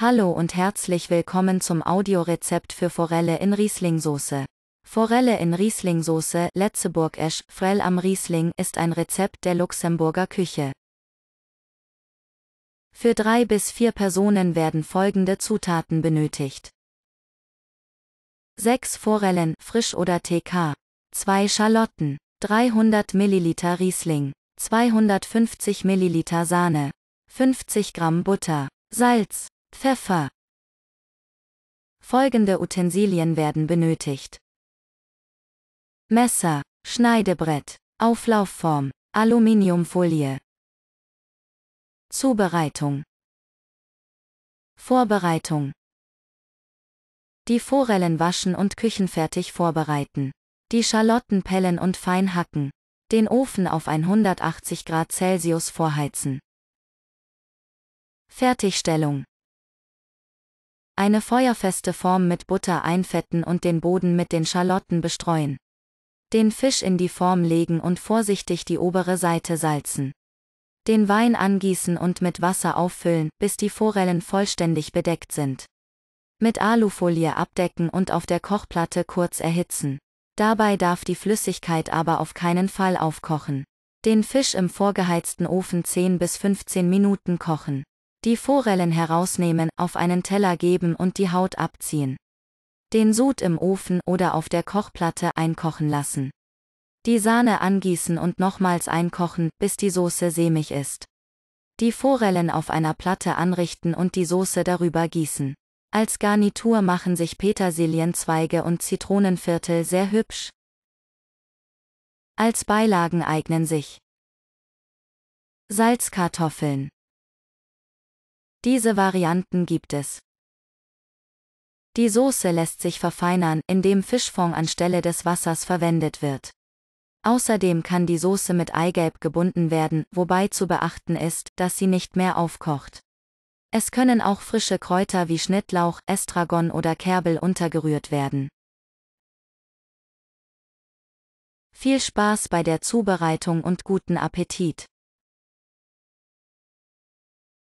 Hallo und herzlich willkommen zum Audiorezept für Forelle in Rieslingsoße. Forelle in Rieslingsoße, Esch, Frell am Riesling, ist ein Rezept der Luxemburger Küche. Für drei bis vier Personen werden folgende Zutaten benötigt. 6 Forellen, frisch oder TK. 2 Schalotten. 300 ml Riesling. 250 ml Sahne. 50 Gramm Butter. Salz, Pfeffer. Folgende Utensilien werden benötigt. Messer, Schneidebrett, Auflaufform, Aluminiumfolie. Zubereitung. Vorbereitung. Die Forellen waschen und küchenfertig vorbereiten. Die Schalotten pellen und fein hacken. Den Ofen auf 180 Grad Celsius vorheizen. Fertigstellung eine feuerfeste Form mit Butter einfetten und den Boden mit den Schalotten bestreuen. Den Fisch in die Form legen und vorsichtig die obere Seite salzen. Den Wein angießen und mit Wasser auffüllen, bis die Forellen vollständig bedeckt sind. Mit Alufolie abdecken und auf der Kochplatte kurz erhitzen. Dabei darf die Flüssigkeit aber auf keinen Fall aufkochen. Den Fisch im vorgeheizten Ofen 10 bis 15 Minuten kochen die Forellen herausnehmen, auf einen Teller geben und die Haut abziehen. Den Sud im Ofen oder auf der Kochplatte einkochen lassen. Die Sahne angießen und nochmals einkochen, bis die Soße sämig ist. Die Forellen auf einer Platte anrichten und die Soße darüber gießen. Als Garnitur machen sich Petersilienzweige und Zitronenviertel sehr hübsch. Als Beilagen eignen sich Salzkartoffeln. Diese Varianten gibt es. Die Soße lässt sich verfeinern, indem Fischfond anstelle des Wassers verwendet wird. Außerdem kann die Soße mit Eigelb gebunden werden, wobei zu beachten ist, dass sie nicht mehr aufkocht. Es können auch frische Kräuter wie Schnittlauch, Estragon oder Kerbel untergerührt werden. Viel Spaß bei der Zubereitung und guten Appetit!